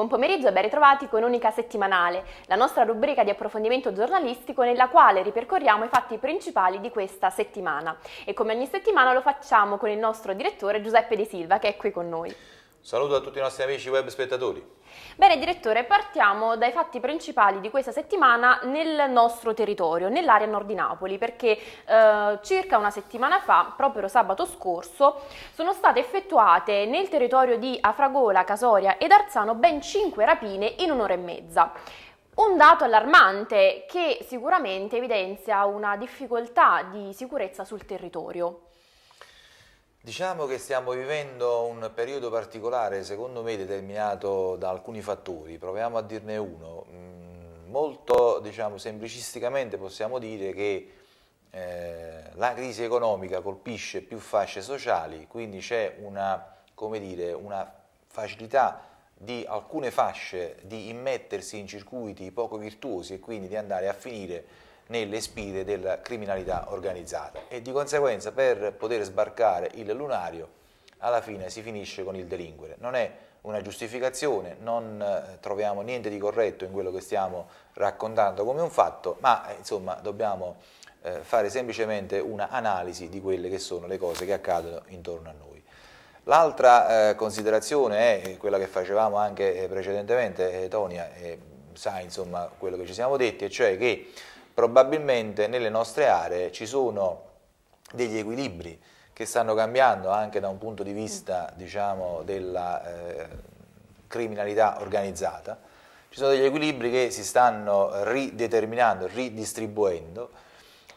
Buon pomeriggio e ben ritrovati con Unica Settimanale, la nostra rubrica di approfondimento giornalistico nella quale ripercorriamo i fatti principali di questa settimana. E come ogni settimana lo facciamo con il nostro direttore Giuseppe De Silva che è qui con noi. Saluto a tutti i nostri amici web spettatori. Bene direttore, partiamo dai fatti principali di questa settimana nel nostro territorio, nell'area nord di Napoli, perché eh, circa una settimana fa, proprio sabato scorso, sono state effettuate nel territorio di Afragola, Casoria ed Arzano ben 5 rapine in un'ora e mezza. Un dato allarmante che sicuramente evidenzia una difficoltà di sicurezza sul territorio. Diciamo che stiamo vivendo un periodo particolare, secondo me determinato da alcuni fattori, proviamo a dirne uno. Mm, molto diciamo, semplicisticamente possiamo dire che eh, la crisi economica colpisce più fasce sociali, quindi c'è una, una, facilità di alcune fasce di immettersi in circuiti poco virtuosi e quindi di andare a finire nelle spide della criminalità organizzata e di conseguenza per poter sbarcare il lunario alla fine si finisce con il delinquere. Non è una giustificazione, non eh, troviamo niente di corretto in quello che stiamo raccontando come un fatto, ma eh, insomma dobbiamo eh, fare semplicemente un'analisi di quelle che sono le cose che accadono intorno a noi. L'altra considerazione è quella che facevamo anche precedentemente, Tonia sa insomma quello che ci siamo detti, e cioè che probabilmente nelle nostre aree ci sono degli equilibri che stanno cambiando anche da un punto di vista diciamo, della eh, criminalità organizzata, ci sono degli equilibri che si stanno rideterminando, ridistribuendo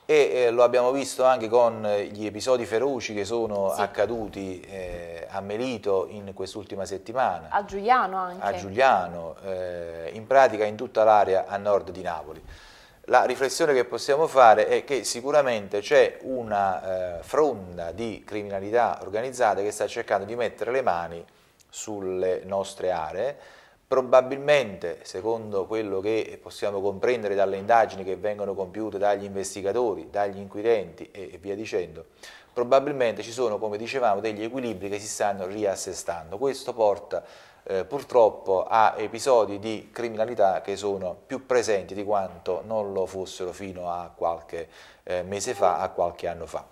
e eh, lo abbiamo visto anche con gli episodi feroci che sono sì. accaduti eh, a Melito in quest'ultima settimana. A Giuliano anche. A Giuliano, eh, in pratica in tutta l'area a nord di Napoli la riflessione che possiamo fare è che sicuramente c'è una eh, fronda di criminalità organizzata che sta cercando di mettere le mani sulle nostre aree, probabilmente, secondo quello che possiamo comprendere dalle indagini che vengono compiute dagli investigatori, dagli inquirenti e via dicendo, probabilmente ci sono, come dicevamo, degli equilibri che si stanno riassestando. Questo porta eh, purtroppo ha episodi di criminalità che sono più presenti di quanto non lo fossero fino a qualche eh, mese fa, a qualche anno fa.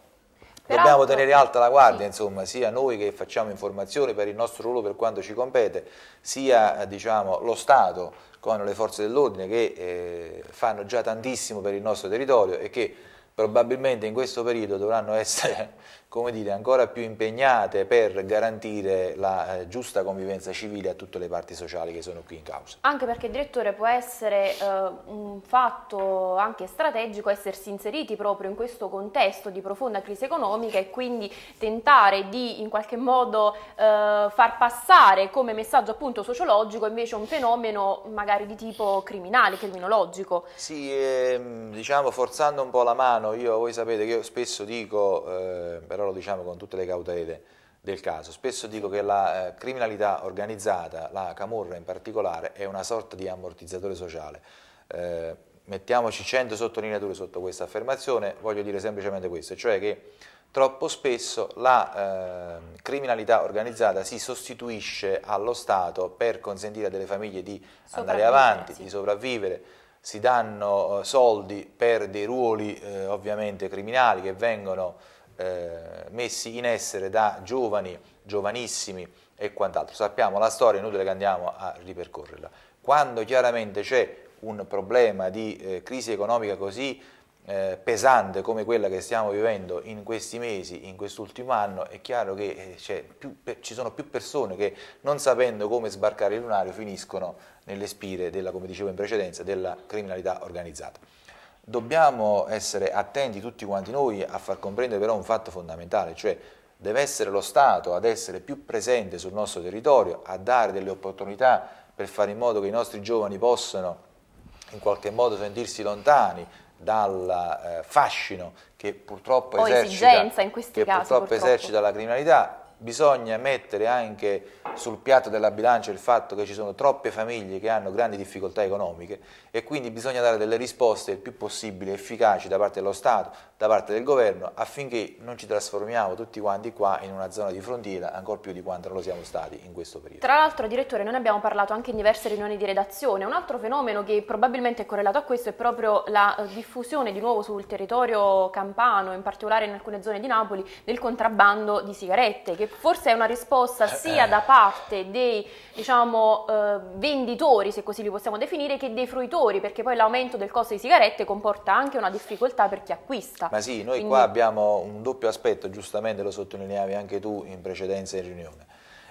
Dobbiamo tenere alta la guardia, insomma, sia noi che facciamo informazione per il nostro ruolo per quanto ci compete, sia eh, diciamo, lo Stato con le forze dell'ordine che eh, fanno già tantissimo per il nostro territorio e che probabilmente in questo periodo dovranno essere come dire, ancora più impegnate per garantire la eh, giusta convivenza civile a tutte le parti sociali che sono qui in causa. Anche perché, direttore, può essere eh, un fatto anche strategico essersi inseriti proprio in questo contesto di profonda crisi economica e quindi tentare di in qualche modo eh, far passare come messaggio appunto sociologico invece un fenomeno magari di tipo criminale, criminologico. Sì, ehm, diciamo forzando un po' la mano, io voi sapete che io spesso dico, eh, però però lo diciamo con tutte le cautele del caso. Spesso dico che la eh, criminalità organizzata, la camorra in particolare, è una sorta di ammortizzatore sociale. Eh, mettiamoci 100 sottolineature sotto questa affermazione, voglio dire semplicemente questo, cioè che troppo spesso la eh, criminalità organizzata si sostituisce allo Stato per consentire a delle famiglie di andare avanti, sì. di sopravvivere, si danno eh, soldi per dei ruoli eh, ovviamente criminali che vengono eh, messi in essere da giovani, giovanissimi e quant'altro. Sappiamo la storia, è inutile che andiamo a ripercorrerla. Quando chiaramente c'è un problema di eh, crisi economica così eh, pesante come quella che stiamo vivendo in questi mesi, in quest'ultimo anno, è chiaro che eh, più, per, ci sono più persone che non sapendo come sbarcare il lunario finiscono nelle spire della, come dicevo in precedenza, della criminalità organizzata dobbiamo essere attenti tutti quanti noi a far comprendere però un fatto fondamentale, cioè deve essere lo Stato ad essere più presente sul nostro territorio, a dare delle opportunità per fare in modo che i nostri giovani possano in qualche modo sentirsi lontani dal eh, fascino che purtroppo, esercita, che casi, purtroppo, purtroppo. esercita la criminalità bisogna mettere anche sul piatto della bilancia il fatto che ci sono troppe famiglie che hanno grandi difficoltà economiche e quindi bisogna dare delle risposte il più possibile efficaci da parte dello Stato, da parte del governo affinché non ci trasformiamo tutti quanti qua in una zona di frontiera ancora più di quanto non lo siamo stati in questo periodo. Tra l'altro direttore noi ne abbiamo parlato anche in diverse riunioni di redazione, un altro fenomeno che probabilmente è correlato a questo è proprio la eh, diffusione di nuovo sul territorio campano, in particolare in alcune zone di Napoli, del contrabbando di sigarette che forse è una risposta eh, sia eh. da parte dei diciamo, eh, venditori, se così li possiamo definire, che dei fruitori, perché poi l'aumento del costo di sigarette comporta anche una difficoltà per chi acquista. Ma sì, noi Quindi... qua abbiamo un doppio aspetto, giustamente lo sottolineavi anche tu in precedenza in riunione,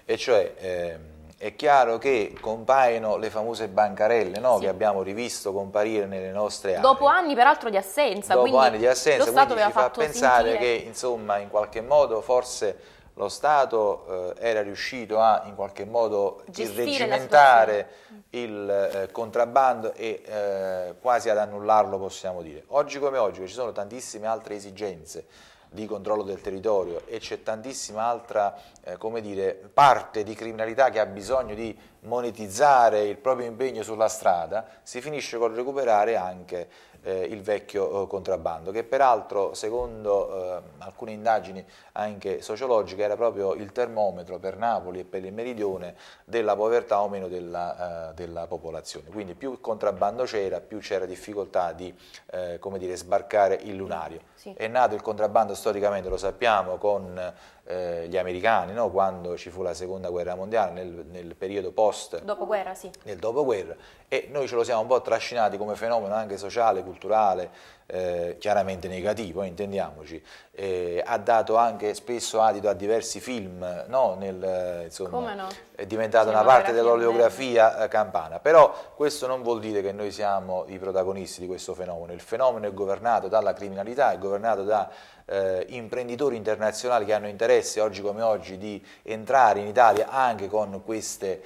e cioè... Eh, è chiaro che compaiono le famose bancarelle no? sì. che abbiamo rivisto comparire nelle nostre aree. Dopo anni peraltro di assenza, Dopo quindi anni di assenza, lo Stato quindi ci fa pensare sentire... che insomma in qualche modo forse lo Stato eh, era riuscito a in qualche modo irregimentare il eh, contrabbando e eh, quasi ad annullarlo possiamo dire. Oggi come oggi ci sono tantissime altre esigenze di controllo del territorio e c'è tantissima altra eh, come dire, parte di criminalità che ha bisogno di monetizzare il proprio impegno sulla strada, si finisce col recuperare anche eh, il vecchio eh, contrabbando, che peraltro secondo eh, alcune indagini anche sociologiche era proprio il termometro per Napoli e per il meridione della povertà o meno della, eh, della popolazione. Quindi più contrabbando c'era, più c'era difficoltà di eh, dire, sbarcare il lunario. Sì. È nato il contrabbando storicamente, lo sappiamo, con eh, gli americani, no? quando ci fu la seconda guerra mondiale, nel, nel periodo post... Dopoguerra, sì. Nel dopoguerra, e noi ce lo siamo un po' trascinati come fenomeno anche sociale, culturale, eh, chiaramente negativo, eh, intendiamoci, eh, ha dato anche spesso adito a diversi film, no? Nel, eh, insomma, no? è diventata una parte dell'oleografia eh, campana, però questo non vuol dire che noi siamo i protagonisti di questo fenomeno, il fenomeno è governato dalla criminalità, è governato da eh, imprenditori internazionali che hanno interesse oggi come oggi di entrare in Italia anche con queste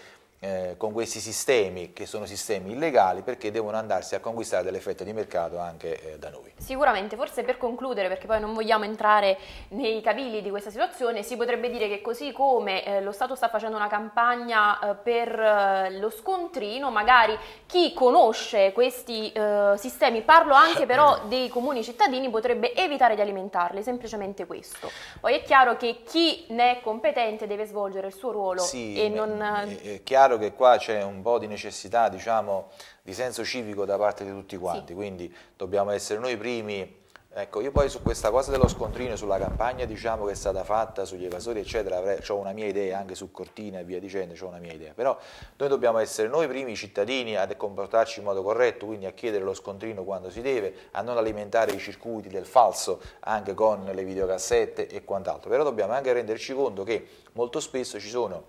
eh, con questi sistemi che sono sistemi illegali perché devono andarsi a conquistare delle fette di mercato anche eh, da noi. Sicuramente, forse per concludere, perché poi non vogliamo entrare nei cavilli di questa situazione, si potrebbe dire che così come eh, lo Stato sta facendo una campagna eh, per eh, lo scontrino, magari chi conosce questi eh, sistemi, parlo anche però dei comuni cittadini, potrebbe evitare di alimentarli, semplicemente questo. Poi è chiaro che chi ne è competente deve svolgere il suo ruolo sì, e non... È chiaro chiaro che qua c'è un po' di necessità diciamo, di senso civico da parte di tutti quanti, sì. quindi dobbiamo essere noi primi. Ecco, io poi su questa cosa dello scontrino, sulla campagna diciamo, che è stata fatta sugli evasori, eccetera, ho una mia idea, anche su Cortina e via dicendo, ho una mia idea, però noi dobbiamo essere noi primi cittadini a comportarci in modo corretto, quindi a chiedere lo scontrino quando si deve, a non alimentare i circuiti del falso anche con le videocassette e quant'altro, però dobbiamo anche renderci conto che molto spesso ci sono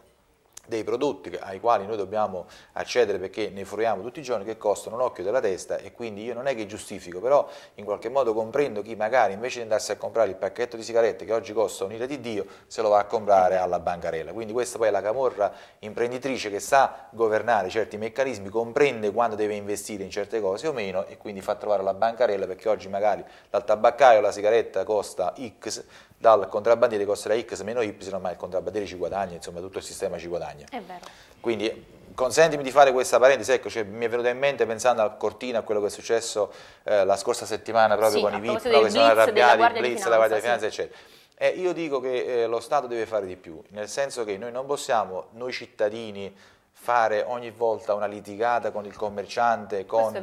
dei prodotti ai quali noi dobbiamo accedere perché ne fruiamo tutti i giorni che costano un occhio della testa e quindi io non è che giustifico, però in qualche modo comprendo chi magari invece di andarsi a comprare il pacchetto di sigarette che oggi costa un'ira di Dio se lo va a comprare alla bancarella. Quindi questa poi è la camorra imprenditrice che sa governare certi meccanismi, comprende quando deve investire in certe cose o meno e quindi fa trovare la bancarella perché oggi magari dal tabaccaio la sigaretta costa X, dal contrabbandiere costerà X meno Y, ma il contrabbandiere ci guadagna, insomma tutto il sistema ci guadagna. È vero. Quindi consentimi di fare questa parentesi, ecco, cioè, mi è venuta in mente pensando a Cortina, a quello che è successo eh, la scorsa settimana proprio sì, con i VIP, no, che sono arrabbiati, il Blitz, la Guardia di Finanza, sì. eccetera. Eh, io dico che eh, lo Stato deve fare di più, nel senso che noi non possiamo, noi cittadini, fare ogni volta una litigata con il commerciante, con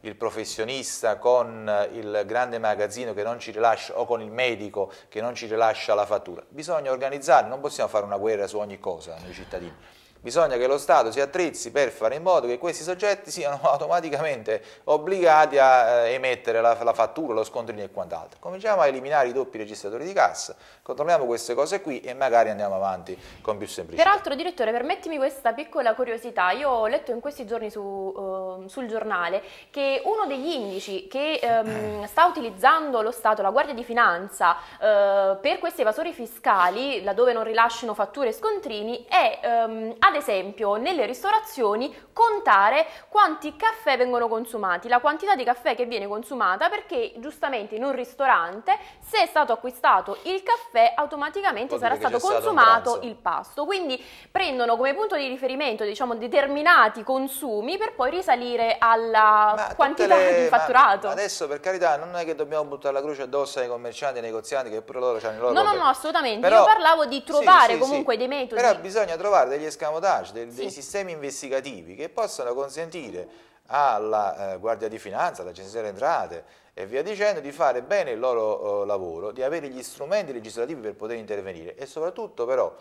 il professionista, con il grande magazzino che non ci rilascia o con il medico che non ci rilascia la fattura. Bisogna organizzare, non possiamo fare una guerra su ogni cosa noi cittadini. Bisogna che lo Stato si attrezzi per fare in modo che questi soggetti siano automaticamente obbligati a eh, emettere la, la, fattura, lo scontrino e quant'altro. Cominciamo a eliminare i doppi registratori di cassa, controlliamo queste cose qui e magari andiamo avanti con più semplicità. Peraltro, direttore, permettimi questa piccola curiosità. Io ho letto in questi giorni su, uh, sul giornale che uno degli indici che um, sta utilizzando lo Stato, la Guardia di Finanza, uh, per questi evasori fiscali, laddove non rilasciano fatture e scontrini, è um, ad esempio, nelle ristorazioni contare quanti caffè vengono consumati, la quantità di caffè che viene consumata perché giustamente in un ristorante se è stato acquistato il caffè automaticamente Vuol sarà stato consumato stato il pasto. Quindi prendono come punto di riferimento diciamo, determinati consumi per poi risalire alla ma quantità le... di fatturato. adesso per carità non è che dobbiamo buttare la croce addosso ai commercianti, ai negozianti che pure loro hanno i loro... No, no, no, assolutamente. Però... Io parlavo di trovare sì, sì, comunque sì. dei metodi. Però bisogna trovare degli escamotage chiamiamo DAC, dei, dei sistemi investigativi che possono consentire alla eh, Guardia di Finanza, all'Agenzia delle Entrate e via dicendo, di fare bene il loro eh, lavoro, di avere gli strumenti legislativi per poter intervenire e soprattutto però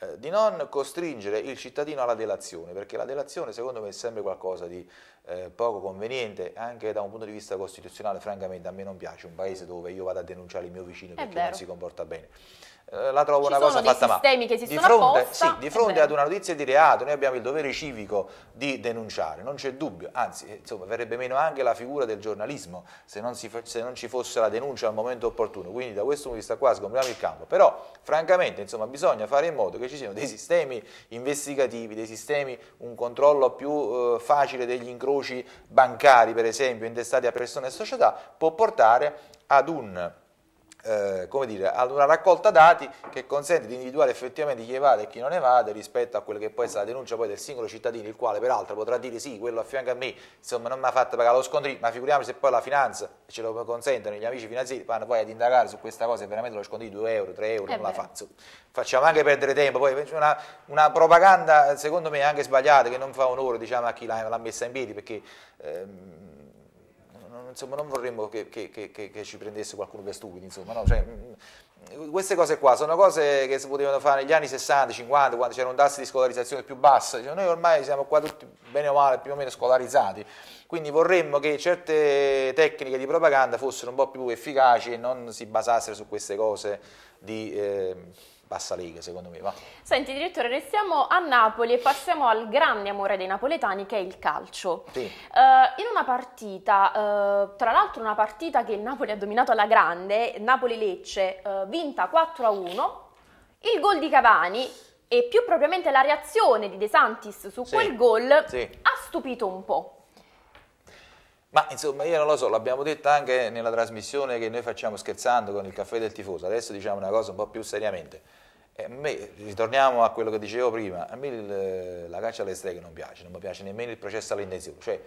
eh, di non costringere il cittadino alla delazione, perché la delazione secondo me è sempre qualcosa di eh, poco conveniente, anche da un punto di vista costituzionale, francamente a me non piace un paese dove io vado a denunciare il mio vicino perché non si comporta bene. Eh, la trovo Ci una cosa fatta male. Che si di fronte, apposta, sì, di fronte ad una notizia di reato noi abbiamo il dovere civico di denunciare, non c'è dubbio, anzi eh, insomma, verrebbe meno anche la figura del giornalismo se non, si, se non, ci fosse la denuncia al momento opportuno, quindi da questo punto di vista qua sgombriamo il campo, però francamente insomma, bisogna fare in modo che ci siano dei sistemi investigativi, dei sistemi, un controllo più eh, facile degli incroci bancari per esempio intestati a persone e società può portare ad un eh, come dire, ad una raccolta dati che consente di individuare effettivamente chi evade e chi non evade rispetto a quella che può essere la denuncia poi del singolo cittadino, il quale peraltro potrà dire sì, quello a fianco a me insomma, non mi ha fatto pagare lo scontrino, ma figuriamoci se poi la finanza ce lo consentono, gli amici finanzieri vanno poi ad indagare su questa cosa e veramente lo scontrino 2 euro, 3 euro, eh non beh. la faccio. Facciamo anche perdere tempo, poi una, una, propaganda secondo me anche sbagliata che non fa onore diciamo, a chi l'ha messa in piedi perché... Ehm, insomma, non vorremmo che, che, che, che, ci prendesse qualcuno per stupidi, insomma, no? cioè, mm, queste cose qua sono cose che si potevano fare negli anni 60, 50, quando c'era un tasso di scolarizzazione più basso, cioè, noi ormai siamo qua tutti bene o male più o meno scolarizzati, quindi vorremmo che certe tecniche di propaganda fossero un po' più efficaci e non si basassero su queste cose di... Eh, bassa lega secondo me. Va. Senti direttore, restiamo a Napoli e passiamo al grande amore dei napoletani che è il calcio. Sì. Uh, in una partita, uh, tra l'altro una partita che il Napoli ha dominato alla grande, Napoli-Lecce, uh, vinta 4-1, a il gol di Cavani e più propriamente la reazione di De Santis su sì. quel gol sì. ha stupito un po'. Ma insomma io non lo so, l'abbiamo detto anche nella trasmissione che noi facciamo scherzando con il caffè del tifoso, adesso diciamo una cosa un po' più seriamente. E eh, me, ritorniamo a quello che dicevo prima, a me il, la caccia alle streghe non piace, non mi piace nemmeno il processo all'intenzione, cioè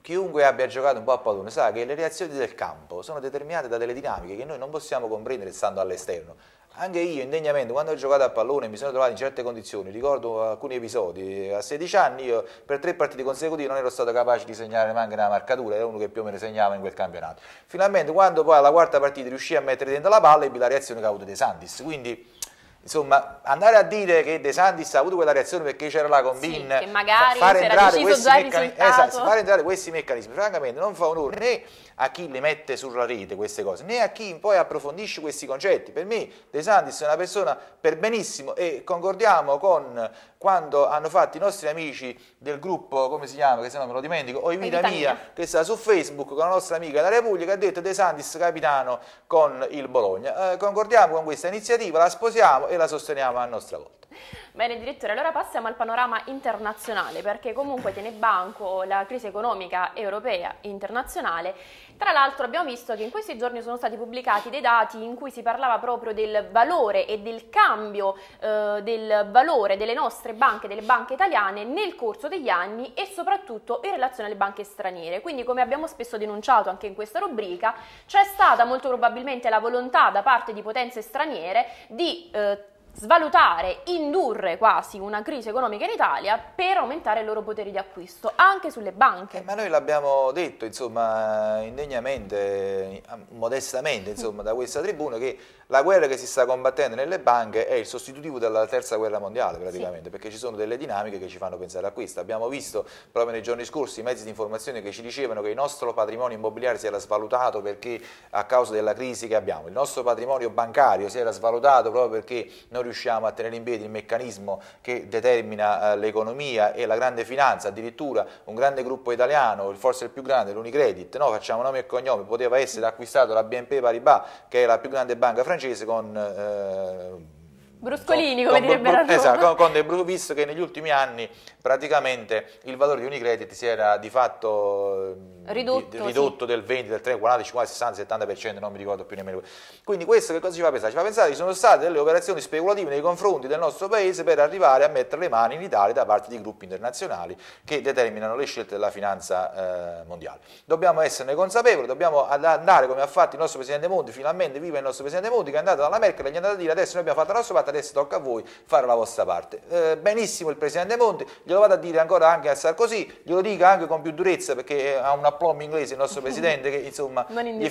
chiunque abbia giocato un po' a pallone sa che le reazioni del campo sono determinate da delle dinamiche che noi non possiamo comprendere stando all'esterno. Anche io indegnamente quando ho giocato a pallone mi sono trovato in certe condizioni, ricordo alcuni episodi, a 16 anni io per tre partite consecutive non ero stato capace di segnare neanche una marcatura, era uno che più o meno segnava in quel campionato. Finalmente quando poi alla quarta partita riuscì a mettere dentro la palla ebbi la reazione che ha avuto De Santis, quindi Insomma, andare a dire che De Santis ha avuto quella reazione perché c'era la combin, sì, che magari fare entrare, esatto, fare entrare questi meccanismi, francamente non fa onore né a chi le mette sulla rete queste cose, né a chi poi approfondisce questi concetti. Per me De Santis è una persona per benissimo e concordiamo con quando hanno fatto i nostri amici del gruppo, come si chiama, che se no me lo dimentico, o in vita mia, che sta su Facebook con la nostra amica Daria Puglia, che ha detto De Santis capitano con il Bologna. Eh, concordiamo con questa iniziativa, la sposiamo e la sosteniamo a nostra volta. Bene direttore, allora passiamo al panorama internazionale perché comunque tiene banco la crisi economica europea e internazionale. Tra l'altro abbiamo visto che in questi giorni sono stati pubblicati dei dati in cui si parlava proprio del valore e del cambio eh, del valore delle nostre banche, delle banche italiane nel corso degli anni e soprattutto in relazione alle banche straniere. Quindi come abbiamo spesso denunciato anche in questa rubrica, c'è stata molto probabilmente la volontà da parte di potenze straniere di eh, svalutare, indurre quasi una crisi economica in Italia per aumentare i loro poteri di acquisto, anche sulle banche. Eh, ma noi l'abbiamo detto, insomma, indegnamente, modestamente, insomma, da questa tribuna, che la guerra che si sta combattendo nelle banche è il sostitutivo della terza guerra mondiale, praticamente, sì. perché ci sono delle dinamiche che ci fanno pensare a questo. Abbiamo visto proprio nei giorni scorsi i mezzi di informazione che ci dicevano che il nostro patrimonio immobiliare si era svalutato perché a causa della crisi che abbiamo, il nostro patrimonio bancario si era svalutato proprio perché noi non riusciamo a tenere in piedi il meccanismo che determina eh, l'economia e la grande finanza, addirittura un grande gruppo italiano, forse il più grande, l'Unicredit, no? facciamo nome e cognome, poteva essere acquistato la BNP Paribas che è la più grande banca francese con... Eh, bruscolini come direbbero a Roma. Esatto, con dei bru- visto che negli ultimi anni praticamente il valore di Unicredit si era di fatto ehm, ridotto, di, ridotto sì. del 20, del 3, 40, 50, 60, 70%, non mi ricordo più nemmeno. Quindi questo che cosa ci fa pensare? Ci fa pensare che ci sono state delle operazioni speculative nei confronti del nostro paese per arrivare a mettere le mani in Italia da parte di gruppi internazionali che determinano le scelte della finanza eh, mondiale. Dobbiamo esserne consapevoli, dobbiamo andare come ha fatto il nostro Presidente Monti, finalmente viva il nostro Presidente Monti che è andato dalla Merkel e gli è andato a dire adesso noi abbiamo fatto la nostra parte adesso tocca a voi fare la vostra parte. Eh, benissimo il Presidente Monti, glielo vado a dire ancora anche a Sarkozy, glielo dica anche con più durezza perché ha un aplomb inglese il nostro Presidente che insomma gli fa, gli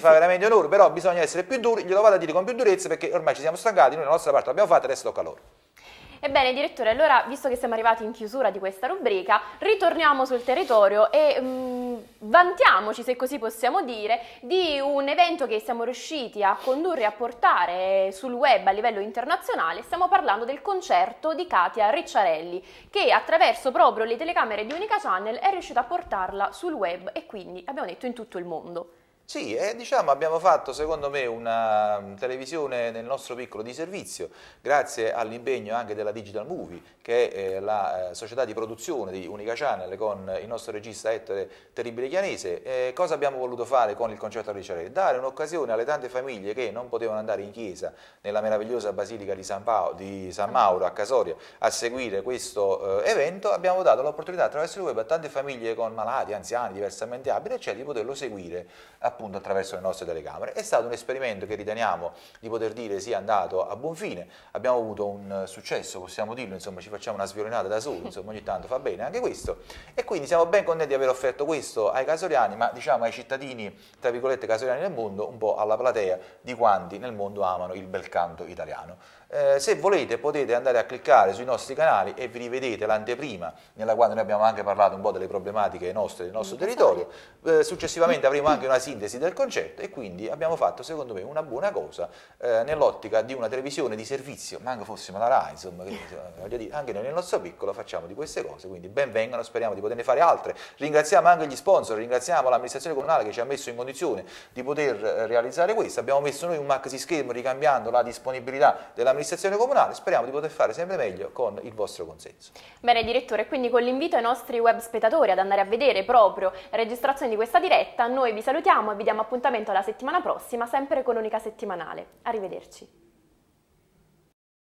fa, veramente, onore, però bisogna essere più duri, glielo vado a dire con più durezza perché ormai ci siamo stancati, noi la nostra parte l'abbiamo fatta, adesso tocca a loro. Ebbene, direttore, allora, visto che siamo arrivati in chiusura di questa rubrica, ritorniamo sul territorio e mh, mm, vantiamoci, se così possiamo dire, di un evento che siamo riusciti a condurre e a portare sul web a livello internazionale. Stiamo parlando del concerto di Katia Ricciarelli, che attraverso proprio le telecamere di Unica Channel è riuscita a portarla sul web e quindi abbiamo detto in tutto il mondo. Sì, eh, diciamo abbiamo fatto secondo me una televisione nel nostro piccolo di servizio, grazie all'impegno anche della Digital Movie, che è eh, la eh, società di produzione di Unica Channel con il nostro regista Ettore Terribile Chianese. Eh, cosa abbiamo voluto fare con il concerto a Ricciarelli? Dare un'occasione alle tante famiglie che non potevano andare in chiesa nella meravigliosa basilica di San, Paolo, di San Mauro a Casoria a seguire questo eh, evento, abbiamo dato l'opportunità attraverso il web a tante famiglie con malati, anziani, diversamente abili, cioè di poterlo seguire a appunto attraverso le nostre telecamere. È stato un esperimento che riteniamo di poter dire sia andato a buon fine, abbiamo avuto un successo, possiamo dirlo, insomma ci facciamo una sviolinata da solo, insomma ogni tanto fa bene anche questo e quindi siamo ben contenti di aver offerto questo ai casoriani, ma diciamo ai cittadini, tra virgolette, casoriani del mondo, un po' alla platea di quanti nel mondo amano il bel canto italiano. Eh, se volete potete andare a cliccare sui nostri canali e vi rivedete l'anteprima nella quale noi abbiamo anche parlato un po' delle problematiche nostre del nostro mm. territorio, eh, successivamente avremo anche una sintesi del concetto e quindi abbiamo fatto secondo me una buona cosa eh, nell'ottica di una televisione di servizio, manco fossimo la RAI, insomma, eh, voglio dire, anche noi nel nostro piccolo facciamo di queste cose, quindi benvengano, speriamo di poterne fare altre. Ringraziamo anche gli sponsor, ringraziamo l'amministrazione comunale che ci ha messo in condizione di poter eh, realizzare questo, abbiamo messo noi un maxi schermo ricambiando la disponibilità della amministrazione comunale, speriamo di poter fare sempre meglio con il vostro consenso. Bene direttore, quindi con l'invito ai nostri web spettatori ad andare a vedere proprio la registrazione di questa diretta, noi vi salutiamo e vi diamo appuntamento alla settimana prossima, sempre con l'unica settimanale. Arrivederci.